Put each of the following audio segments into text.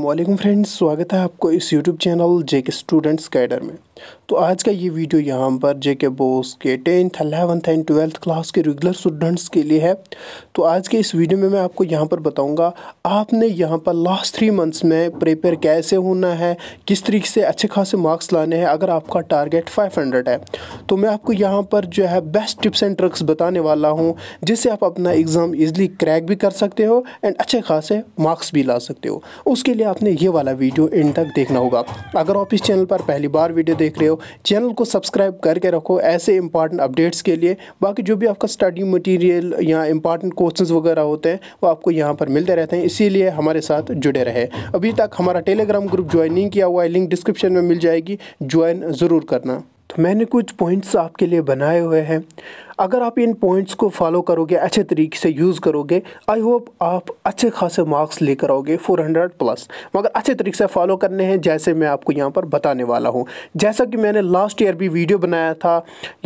वालेकुम फ्रेंड्स स्वागत है आपको इस YouTube channel JK students cadre में तो आज का ये वीडियो यहाँ पर जे के बोस के tenth eleventh and twelfth class के रेगुलर स्टूडेंट्स के लिए है तो आज के इस वीडियो में मैं आपको यहाँ पर बताऊँगा आपने यहाँ पर लास्ट थ्री मंथ्स में प्रिपेयर कैसे होना है किस तरीके से अच्छे खासे मार्क्स लाने हैं अगर आपका टारगेट फाइव है तो मैं आपको यहाँ पर जो है बेस्ट टिप्स एंड ट्रिक्स बताने वाला हूँ जिससे आप अपना एग्ज़ाम ईजिली क्रैक भी कर सकते हो एंड अच्छे खासे मार्क्स भी ला सकते हो उसके लिए आपने ये वाला वीडियो एंड तक देखना होगा अगर आप इस चैनल पर पहली बार वीडियो देख देख रहे हो चैनल को सब्सक्राइब करके रखो ऐसे इंपॉर्टेंट अपडेट्स के लिए बाकी जो भी आपका स्टडी मटेरियल या इंपॉर्टेंट क्वेश्चंस वगैरह होते हैं वो आपको यहाँ पर मिलते रहते हैं इसीलिए हमारे साथ जुड़े रहे अभी तक हमारा टेलीग्राम ग्रुप ज्वाइन नहीं किया हुआ है लिंक डिस्क्रिप्शन में मिल जाएगी ज्वाइन ज़रूर करना तो मैंने कुछ पॉइंट्स आपके लिए बनाए हुए हैं अगर आप इन पॉइंट्स को फॉलो करोगे अच्छे तरीके से यूज़ करोगे आई होप आप अच्छे खासे मार्क्स लेकर आओगे 400 प्लस मगर अच्छे तरीके से फॉलो करने हैं जैसे मैं आपको यहाँ पर बताने वाला हूँ जैसा कि मैंने लास्ट ईयर भी वीडियो बनाया था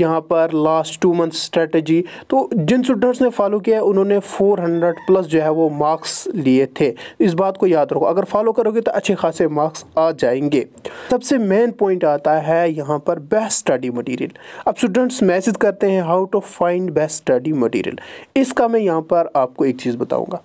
यहाँ पर लास्ट टू मंथ स्ट्रेटजी तो जिन स्टूडेंट्स ने फॉलो किया उन्होंने फोर प्लस जो है वो मार्क्स लिए थे इस बात को याद रखो अगर फॉलो करोगे तो अच्छे खासे मार्क्स आ जाएंगे सबसे मेन पॉइंट आता है यहाँ पर बेस्ट स्टडी मटीरियल अब स्टूडेंट्स मैसेज करते हैं how to find best study material इसका मैं यहाँ पर आपको एक चीज़ बताऊँगा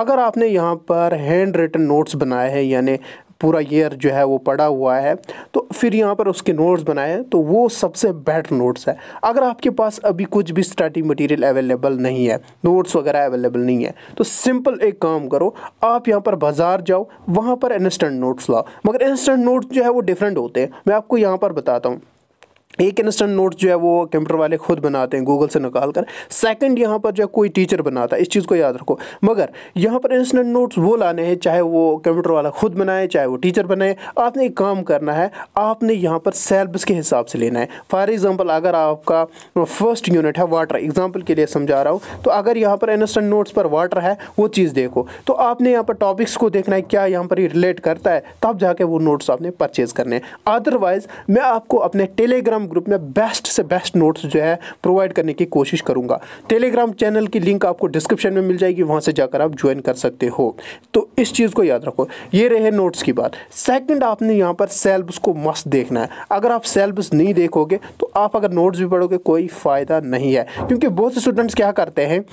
अगर आपने यहाँ पर हैंड रिटन नोट्स बनाए हैं यानी पूरा ईयर जो है वो पड़ा हुआ है तो फिर यहाँ पर उसके नोट्स बनाए तो वो सबसे बेटर नोट्स है अगर आपके पास अभी कुछ भी स्टडी मटेरियल अवेलेबल नहीं है नोट्स वगैरह अवेलेबल नहीं है तो सिंपल एक काम करो आप यहाँ पर बाज़ार जाओ वहाँ पर इंस्टेंट नोट्स लाओ मगर इंस्टेंट नोट्स जो है वो डिफरेंट होते हैं मैं आपको यहाँ पर बताता हूँ एक इंस्टेंट नोट जो है वो कंप्यूटर वाले खुद बनाते हैं गूगल से निकाल कर सेकंड यहाँ पर जो है कोई टीचर बनाता है इस चीज़ को याद रखो मगर यहाँ पर इंस्टेंट नोट्स वो लाने हैं चाहे वो कंप्यूटर वाला खुद बनाए चाहे वो टीचर बनाए आपने एक काम करना है आपने यहाँ पर सेलेबस के हिसाब से लेना है फॉर एग्ज़ाम्पल अगर आपका फर्स्ट यूनिट है वाटर एग्ज़ाम्पल के लिए समझा रहा हूँ तो अगर यहाँ पर इंस्टेंट नोट्स पर वाटर है वो चीज़ देखो तो आपने यहाँ पर टॉपिक्स को देखना है क्या यहाँ पर रिलेट करता है तब जाके वो नोट्स आपने परचेज़ करने हैं अदरवाइज़ मैं आपको अपने टेलीग्राम टेलीग्राम ग्रुप में बेस्ट से बेस्ट नोट्स जो है प्रोवाइड करने की कोशिश करूंगा टेलीग्राम चैनल की लिंक आपको डिस्क्रिप्शन में मिल जाएगी वहां से जाकर आप ज्वाइन कर सकते हो तो इस चीज़ को याद रखो ये रहे नोट्स की बात सेकंड आपने यहाँ पर सेल्ब्स को मस्त देखना है अगर आप सेल्ब्स नहीं देखोगे तो आप अगर नोट्स भी पढ़ोगे कोई फ़ायदा नहीं है क्योंकि बहुत से स्टूडेंट्स क्या करते हैं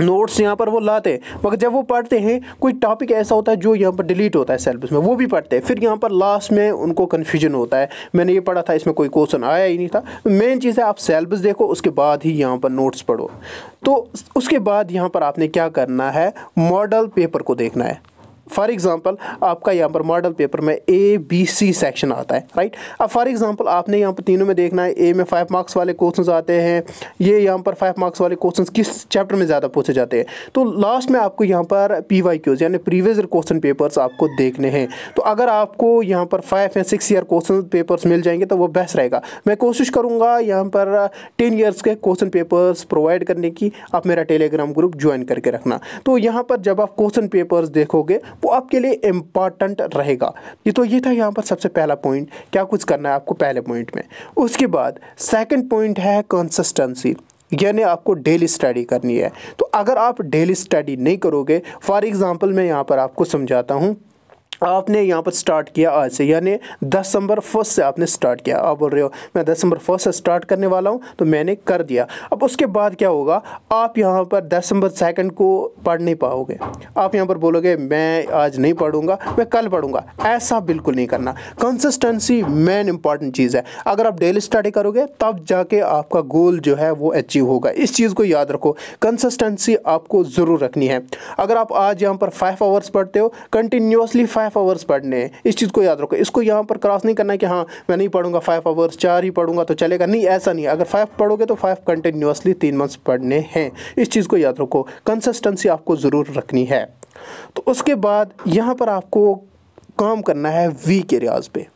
नोट्स यहाँ पर वो लाते मगर जब वो पढ़ते हैं कोई टॉपिक ऐसा होता है जो यहाँ पर डिलीट होता है सेलेबस में वो भी पढ़ते हैं फिर यहाँ पर लास्ट में उनको कन्फ्यूजन होता है मैंने ये पढ़ा था इसमें कोई क्वेश्चन आया ही नहीं था मेन तो चीज़ है आप सेलेबस देखो उसके बाद ही यहाँ पर नोट्स पढ़ो तो उसके बाद यहाँ पर आपने क्या करना है मॉडल पेपर को देखना है फॉर एग्ज़ाम्पल आपका यहाँ पर मॉडल पेपर में ए बी सी सेक्शन आता है राइट अब फॉर एग्ज़ाम्पल आपने यहाँ पर तीनों में देखना है ए में फाइव मार्क्स वाले क्वेश्चन आते हैं ये यहाँ पर फाइव मार्क्स वाले क्वेश्चन किस चैप्टर में ज़्यादा पूछे जाते हैं तो लास्ट में आपको यहाँ पर पी वाई क्यूज यानी प्रीवियस क्वेश्चन पेपर्स आपको देखने हैं तो अगर आपको यहाँ पर फाइव या सिक्स ईयर क्वेश्चन पेपर्स मिल जाएंगे तो वो बेस्ट रहेगा मैं कोशिश करूँगा यहाँ पर टेन ईयर्स के क्वेश्चन पेपर्स प्रोवाइड करने की आप मेरा टेलीग्राम ग्रुप ज्वाइन करके रखना तो यहाँ पर जब आप क्वेश्चन पेपर्स देखोगे वो आपके लिए इम्पॉर्टेंट रहेगा ये तो ये था यहाँ पर सबसे पहला पॉइंट क्या कुछ करना है आपको पहले पॉइंट में उसके बाद सेकंड पॉइंट है कंसिस्टेंसी यानी आपको डेली स्टडी करनी है तो अगर आप डेली स्टडी नहीं करोगे फॉर एग्ज़ाम्पल मैं यहाँ पर आपको समझाता हूँ आपने यहाँ पर स्टार्ट किया आज से यानी दस नंबर फर्स्ट से आपने स्टार्ट किया आप बोल रहे हो मैं दस नंबर फर्स्ट से स्टार्ट करने वाला हूँ तो मैंने कर दिया अब उसके बाद क्या होगा आप यहाँ पर दस नंबर सेकंड को पढ़ नहीं पाओगे आप यहाँ पर बोलोगे मैं आज नहीं पढ़ूंगा मैं कल पढ़ूंगा ऐसा बिल्कुल नहीं करना कंसिस्टेंसी मेन इंपॉर्टेंट चीज़ है अगर आप डेली स्टडी करोगे तब जाके आपका गोल जो है वो अचीव होगा इस चीज़ को याद रखो कंसिस्टेंसी आपको ज़रूर रखनी है अगर आप आज यहाँ पर फाइव आवर्स पढ़ते हो कंटिन्यूसली फाइव फाइव आवर्स पढ़ने हैं इस चीज़ को याद रखो इसको यहाँ पर क्रॉस नहीं करना है कि हाँ मैं नहीं पढ़ूंगा फाइव आवर्स चार ही पढ़ूंगा तो चलेगा नहीं ऐसा नहीं अगर फाइव पढ़ोगे तो फाइव कंटिन्यूसली तीन मंथ्स पढ़ने हैं इस चीज़ को याद रखो कंसिस्टेंसी आपको ज़रूर रखनी है तो उसके बाद यहाँ पर आपको काम करना है वी के रियाज पर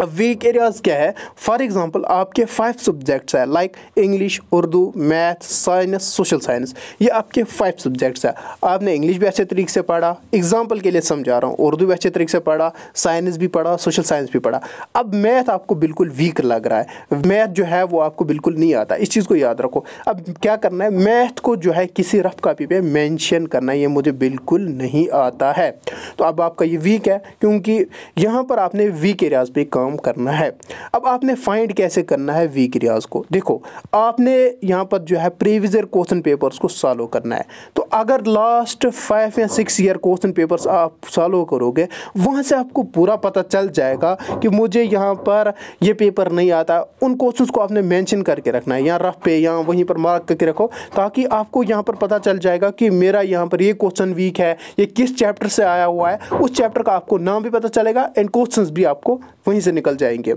वीक एरियाज़ क्या है फॉर एग्जांपल आपके फाइव सब्जेक्ट्स हैं like English Urdu math science social science ये आपके फाइव सब्जेक्ट्स हैं आपने इंग्लिश भी अच्छे तरीके से पढ़ा एग्जांपल के लिए समझा रहा हूँ उर्दू भी अच्छे तरीके से पढ़ा साइंस भी पढ़ा सोशल साइंस भी पढ़ा अब मैथ आपको बिल्कुल वीक लग रहा है मैथ जो है वो आपको बिल्कुल नहीं आता इस चीज़ को याद रखो अब क्या करना है मैथ को जो है किसी रफ कापी पर मैंशन करना है ये मुझे बिल्कुल नहीं आता है तो अब आपका ये वीक है क्योंकि यहाँ पर आपने वीक एरियाज़ पर काम काम करना है अब आपने फाइंड कैसे करना है वीक रियाज को देखो आपने यहाँ पर जो है प्रीवियसर क्वेश्चन पेपर्स को सॉलो करना है तो अगर लास्ट फाइव या सिक्स ईयर क्वेश्चन पेपर्स आप सॉलो करोगे वहाँ से आपको पूरा पता चल जाएगा कि मुझे यहाँ पर ये पेपर नहीं आता उन क्वेश्चन को आपने मैंशन करके रखना है या रफ पे या वहीं पर मार्क करके रखो ताकि आपको यहाँ पर पता चल जाएगा कि मेरा यहाँ पर ये क्वेश्चन वीक है ये किस चैप्टर से आया हुआ है उस चैप्टर का आपको नाम भी पता चलेगा एंड क्वेश्चन भी आपको वहीं से निकल जाएंगे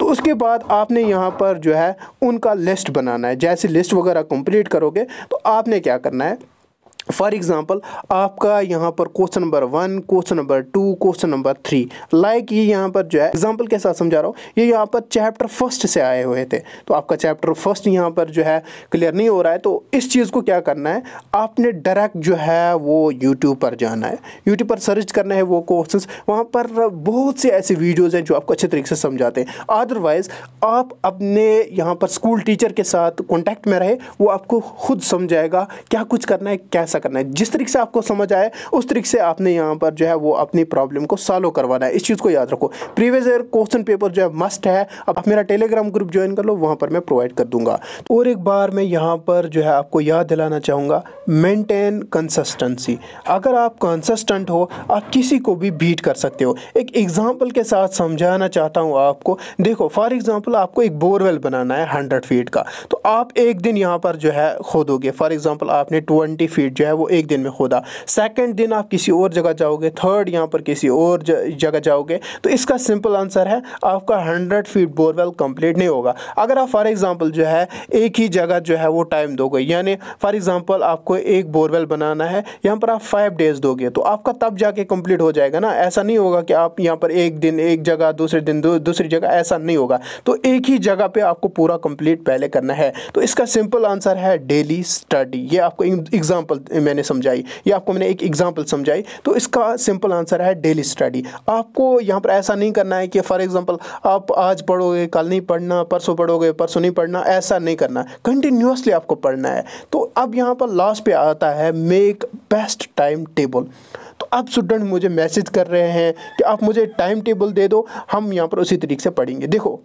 तो उसके बाद आपने यहाँ पर जो है उनका लिस्ट बनाना है जैसे लिस्ट वगैरह कंप्लीट करोगे तो आपने क्या करना है फॉर एग्ज़ाम्पल आपका यहाँ पर question number one question number two question number three like ये यहाँ पर जो है एग्जाम्पल के साथ समझा रहा हूँ ये यहाँ पर चैप्टर फर्स्ट से आए हुए थे तो आपका चैप्टर फर्स्ट यहाँ पर जो है क्लियर नहीं हो रहा है तो इस चीज़ को क्या करना है आपने डायरेक्ट जो है वो यूट्यूब पर जाना है यूट्यूब पर सर्च करना है वो कोर्सेज वहाँ पर बहुत से ऐसे वीडियोज़ हैं जो आपको अच्छे तरीके से समझाते हैं अदरवाइज़ आप अपने यहाँ पर स्कूल टीचर के साथ कॉन्टैक्ट में रहे वो आपको खुद समझाएगा क्या कुछ करना है कैसे ऐसा करना है जिस तरीके से आपको समझ आए उस तरीके से आपने यहाँ पर जो है वो अपनी प्रॉब्लम को सॉल्व करवाना है इस चीज़ को याद रखो प्रीवियस ईयर क्वेश्चन पेपर जो है मस्ट है अब आप मेरा टेलीग्राम ग्रुप ज्वाइन कर लो वहाँ पर मैं प्रोवाइड कर दूंगा और एक बार मैं यहाँ पर जो है आपको याद दिलाना चाहूँगा मेनटेन कंसिस्टेंसी अगर आप कंसिस्टेंट हो आप किसी को भी बीट कर सकते हो एक एग्ज़ाम्पल के साथ समझाना चाहता हूँ आपको देखो फॉर एग्ज़ाम्पल आपको एक बोरवेल बनाना है हंड्रेड फीट का तो आप एक दिन यहाँ पर जो है खोदोगे फॉर एग्ज़ाम्पल आपने ट्वेंटी फीट जो है वो एक दिन में खोदा सेकेंड दिन आप किसी और जगह जाओगे थर्ड यहाँ पर किसी और जगह जाओगे तो इसका सिंपल आंसर है आपका हंड्रेड फीट बोरवेल कंप्लीट नहीं होगा अगर आप फॉर एग्ज़ाम्पल जो है एक ही जगह जो है वो टाइम दोगे यानी फॉर एग्ज़ाम्पल आपको एक बोरवेल बनाना है यहाँ पर आप फाइव डेज़ दोगे तो आपका तब जाके कंप्लीट हो जाएगा ना ऐसा नहीं होगा कि आप यहाँ पर एक दिन एक जगह दूसरे दिन दूसरी जगह ऐसा नहीं होगा तो एक ही जगह पे आपको पूरा कंप्लीट पहले करना है तो इसका सिंपल आंसर है डेली स्टडी ये आपको एग्जाम्पल मैंने समझाई या आपको मैंने एक एग्जाम्पल समझाई तो इसका सिंपल आंसर है डेली स्टडी आपको यहाँ पर ऐसा नहीं करना है कि फॉर एग्ज़ाम्पल आप आज पढ़ोगे कल नहीं पढ़ना परसों पढ़ोगे परसों नहीं पढ़ना ऐसा नहीं करना कंटिन्यूसली आपको पढ़ना है तो अब यहाँ पर लास्ट पे आता है मेक बेस्ट टाइम टेबल तो अब स्टूडेंट मुझे मैसेज कर रहे हैं कि आप मुझे टाइम टेबल दे दो हम यहाँ पर उसी तरीके से पढ़ेंगे देखो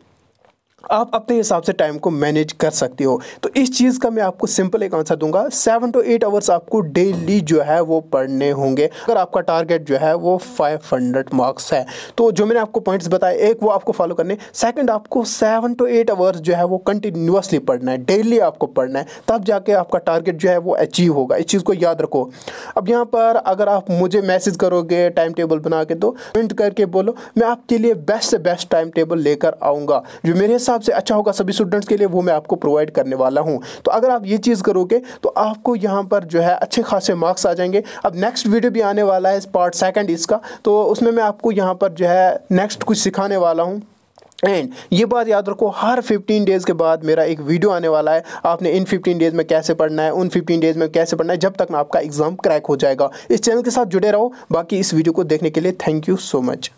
आप अपने हिसाब से टाइम को मैनेज कर सकते हो तो इस चीज़ का मैं आपको सिंपल एक आंसर दूंगा सेवन टू एट आवर्स आपको डेली जो है वो पढ़ने होंगे अगर आपका टारगेट जो है वो फाइव हंड्रेड मार्क्स है तो जो मैंने आपको पॉइंट्स बताए एक वो आपको फॉलो करने सेकंड आपको सेवन टू एट आवर्स जो है वो कंटिन्यूसली पढ़ना है डेली आपको पढ़ना है तब जाके आपका टारगेट जो है वो अचीव होगा इस चीज़ को याद रखो अब यहाँ पर अगर आप मुझे मैसेज करोगे टाइम टेबल बना के तो प्रिंट करके बोलो मैं आपके लिए बेस्ट से बेस्ट टाइम टेबल लेकर आऊँगा जो मेरे हिसाब हिसाब से अच्छा होगा सभी स्टूडेंट्स के लिए वो मैं आपको प्रोवाइड करने वाला हूँ तो अगर आप ये चीज़ करोगे तो आपको यहाँ पर जो है अच्छे खासे मार्क्स आ जाएंगे अब नेक्स्ट वीडियो भी आने वाला है पार्ट सेकेंड इसका तो उसमें मैं आपको यहाँ पर जो है नेक्स्ट कुछ सिखाने वाला हूँ एंड ये बात याद रखो हर 15 डेज़ के बाद मेरा एक वीडियो आने वाला है आपने इन 15 डेज़ में कैसे पढ़ना है उन 15 डेज़ में कैसे पढ़ना है जब तक ना आपका एग्ज़ाम क्रैक हो जाएगा इस चैनल के साथ जुड़े रहो बाकी इस वीडियो को देखने के लिए थैंक यू सो मच